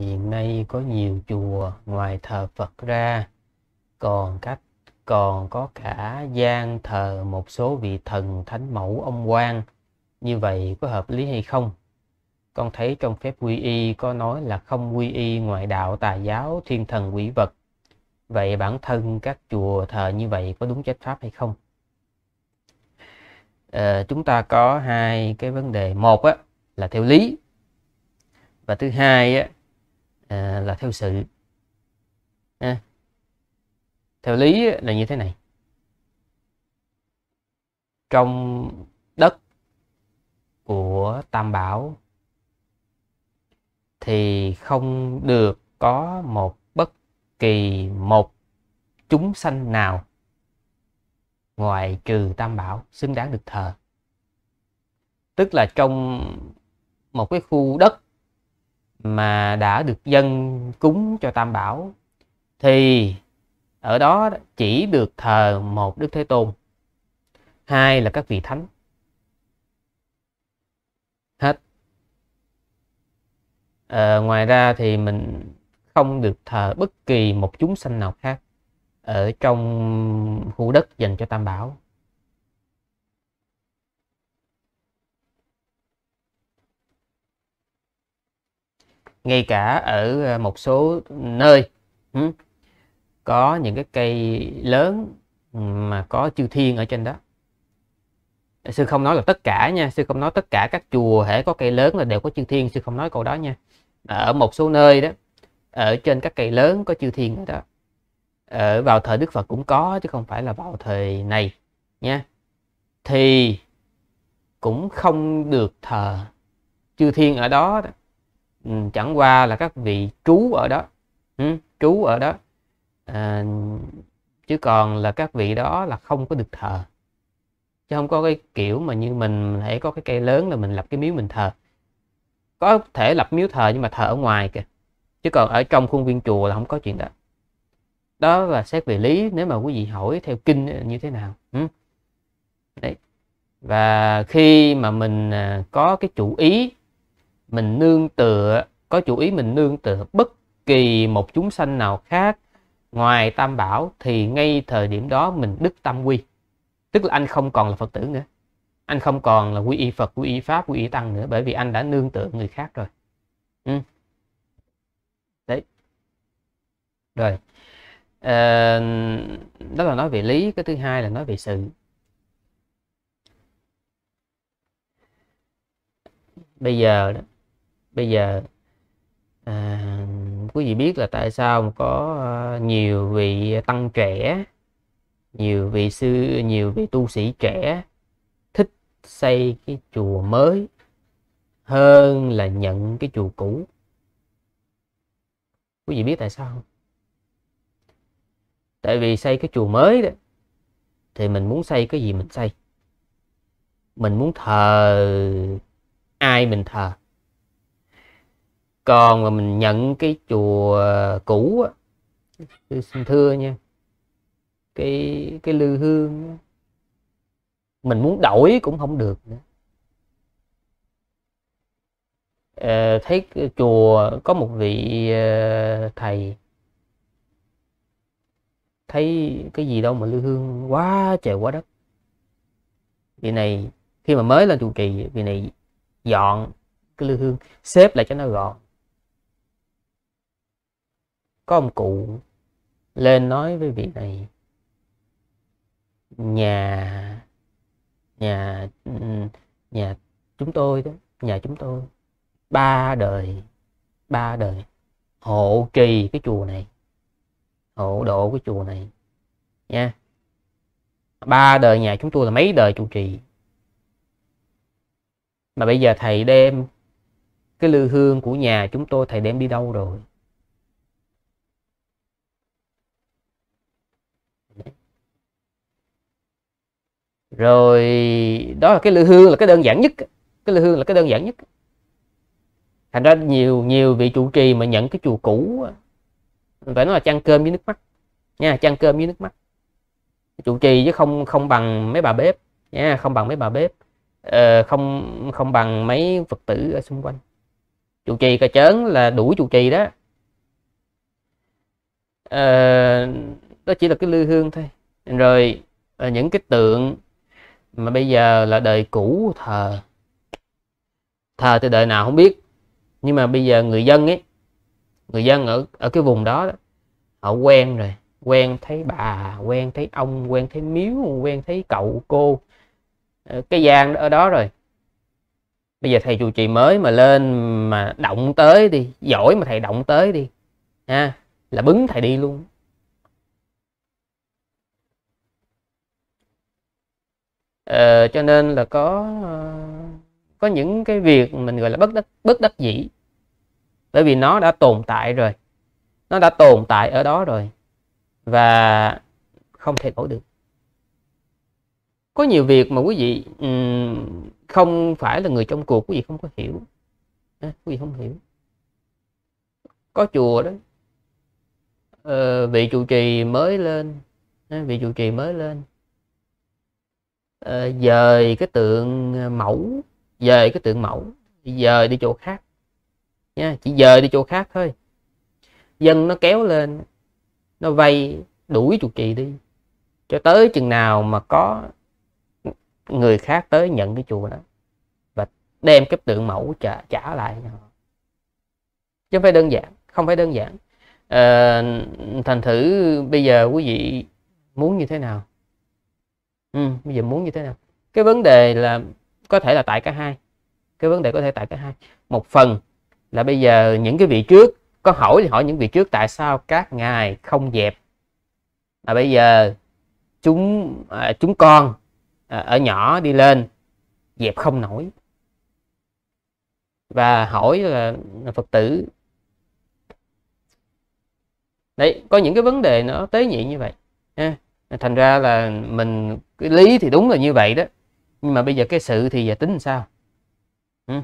hiện nay có nhiều chùa ngoài thờ Phật ra còn cách còn có cả gian thờ một số vị thần thánh mẫu ông quan như vậy có hợp lý hay không con thấy trong phép quy y có nói là không quy y ngoại đạo tà giáo thiên thần quỷ vật vậy bản thân các chùa thờ như vậy có đúng chánh pháp hay không à, chúng ta có hai cái vấn đề một á, là theo lý và thứ hai á, à, là theo sự à, theo lý là như thế này trong đất của tam bảo thì không được có một bất kỳ một chúng sanh nào ngoại trừ tam bảo xứng đáng được thờ tức là trong một cái khu đất mà đã được dân cúng cho tam bảo thì ở đó chỉ được thờ một đức thế tôn hai là các vị thánh hết ờ, ngoài ra thì mình không được thờ bất kỳ một chúng sanh nào khác ở trong khu đất dành cho tam bảo ngay cả ở ờ, một số nơi có những cái cây lớn mà có chư thiên ở trên đó sư không nói là tất cả nha sư không nói tất cả các chùa hễ có cây lớn là đều có chư thiên sư không nói câu đó nha ở một số nơi đó ở trên các cây lớn có chư thiên ở đó ở vào thời đức phật cũng có chứ không phải là vào thời này nha thì cũng không được thờ chư thiên ở đó, đó Ừ, chẳng qua là các vị trú ở đó ừ, trú ở đó à, chứ còn là các vị đó là không có được thờ chứ không có cái kiểu mà như mình hãy có cái cây lớn là mình lập cái miếu mình thờ có thể lập miếu thờ nhưng mà thờ ở ngoài kìa chứ còn ở trong khuôn viên chùa là không có chuyện đó đó là xét về lý nếu mà quý vị hỏi theo kinh như thế nào ừ. đấy và khi mà mình à, có cái chủ ý mình nương tựa có chủ ý mình nương tựa bất kỳ một chúng sanh nào khác ngoài tam bảo thì ngay thời điểm đó mình đức tâm quy tức là anh không còn là phật tử nữa anh không còn là quy y phật quy y pháp quy y tăng nữa bởi vì anh đã nương tựa người khác rồi ừ. đấy rồi à, đó là nói về lý cái thứ hai là nói về sự bây giờ đó bây giờ à, quý vị biết là tại sao có à, nhiều vị tăng trẻ nhiều vị sư nhiều vị tu sĩ trẻ thích xây cái chùa mới hơn là nhận cái chùa cũ quý vị biết tại sao không tại vì xây cái chùa mới đó thì mình muốn xây cái gì mình xây mình muốn thờ ai mình thờ còn mà mình nhận cái chùa cũ á xin thưa nha cái cái lư hương đó. mình muốn đổi cũng không được nữa à, thấy chùa có một vị ờ, thầy thấy cái gì đâu mà lư hương quá trời quá đất vị này khi mà mới lên chùa kỳ vị này dọn cái lư hương xếp lại cho nó gọn có ông cụ lên nói với vị này nhà nhà nhà chúng tôi đó nhà chúng tôi ba đời ba đời hộ trì cái chùa này hộ độ cái chùa này nha ba đời nhà chúng tôi là mấy đời trụ trì mà bây giờ thầy đem cái lư hương của nhà chúng tôi thầy đem đi đâu rồi rồi đó là cái lư hương là cái đơn giản nhất cái lư hương là cái đơn giản nhất thành ra nhiều nhiều vị trụ trì mà nhận cái chùa cũ phải nói là chăn cơm với nước mắt nha chăn cơm với nước mắt trụ trì chứ không không bằng mấy bà bếp nha không bằng mấy bà bếp ờ, không không bằng mấy phật tử ở xung quanh trụ trì cà chớn là đuổi trụ trì đó ờ, đó chỉ là cái lư hương thôi rồi ờ, những cái tượng mà bây giờ là đời cũ thờ thờ từ đời nào không biết nhưng mà bây giờ người dân ấy người dân ở ở cái vùng đó, đó họ quen rồi quen thấy bà quen thấy ông quen thấy miếu quen thấy cậu cô ờ, cái gian ở đó rồi bây giờ thầy trụ trì mới mà lên mà động tới đi giỏi mà thầy động tới đi ha là bứng thầy đi luôn à, cho nên là có có những cái việc mình gọi là bất đắc bất đắc dĩ bởi vì nó đã tồn tại rồi nó đã tồn tại ở đó rồi và không thể đổi được có nhiều việc mà quý vị không phải là người trong cuộc quý vị không có hiểu à, quý vị không hiểu có chùa đó ờ, vị trụ trì mới lên vị trụ trì mới lên Ờ, dời cái tượng ờ, mẫu dời cái tượng mẫu dời đi chỗ khác nha chỉ dời đi chỗ khác thôi dân nó kéo lên nó vay đuổi trụ trì đi cho tới chừng nào mà có người khác tới nhận cái chùa đó và đem cái tượng mẫu trả trả lại chứ không phải đơn giản không phải đơn giản à, thành thử bây giờ quý vị muốn như thế nào ừ, bây giờ muốn như thế nào cái vấn đề là có thể là tại cả hai cái vấn đề có thể tại cả hai một phần là bây giờ những cái vị trước có hỏi thì hỏi những vị trước tại sao các ngài không dẹp mà bây giờ chúng à, chúng con à, ở nhỏ đi lên dẹp không nổi và hỏi là, là phật tử đấy có những cái vấn đề nó tế nhị như vậy thành ra là mình cái lý thì đúng là như vậy đó nhưng mà bây giờ cái sự thì giờ tính làm sao ừ.